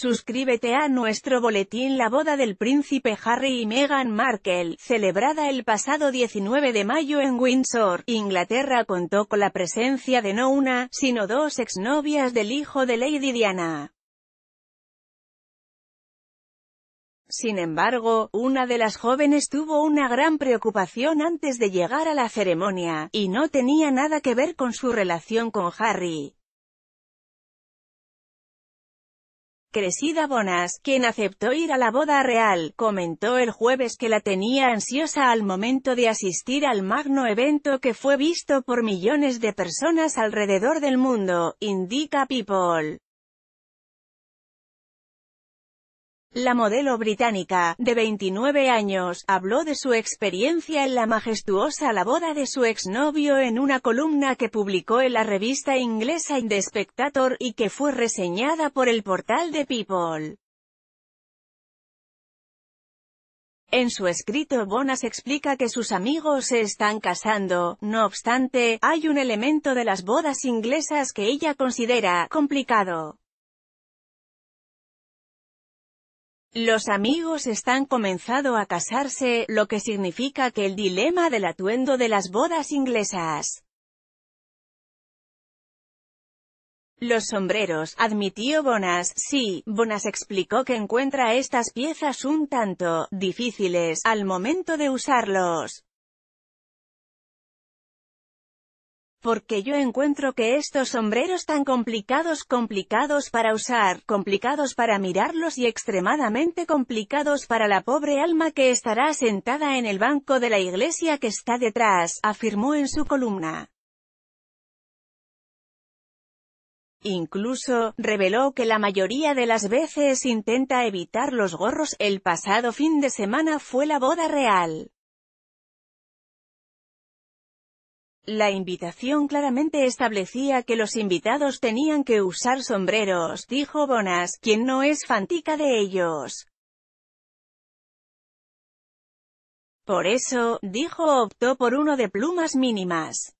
Suscríbete a nuestro boletín La boda del príncipe Harry y Meghan Markle, celebrada el pasado 19 de mayo en Windsor, Inglaterra contó con la presencia de no una, sino dos exnovias del hijo de Lady Diana. Sin embargo, una de las jóvenes tuvo una gran preocupación antes de llegar a la ceremonia, y no tenía nada que ver con su relación con Harry. Cresida Bonas, quien aceptó ir a la boda real, comentó el jueves que la tenía ansiosa al momento de asistir al magno evento que fue visto por millones de personas alrededor del mundo, indica People. La modelo británica, de 29 años, habló de su experiencia en la majestuosa la boda de su exnovio en una columna que publicó en la revista inglesa The Spectator, y que fue reseñada por el portal de People. En su escrito Bonas explica que sus amigos se están casando, no obstante, hay un elemento de las bodas inglesas que ella considera complicado. Los amigos están comenzado a casarse, lo que significa que el dilema del atuendo de las bodas inglesas. Los sombreros, admitió Bonas, sí, Bonas explicó que encuentra estas piezas un tanto, difíciles, al momento de usarlos. Porque yo encuentro que estos sombreros tan complicados, complicados para usar, complicados para mirarlos y extremadamente complicados para la pobre alma que estará sentada en el banco de la iglesia que está detrás, afirmó en su columna. Incluso, reveló que la mayoría de las veces intenta evitar los gorros. El pasado fin de semana fue la boda real. La invitación claramente establecía que los invitados tenían que usar sombreros, dijo Bonas, quien no es fantica de ellos. Por eso, dijo optó por uno de plumas mínimas.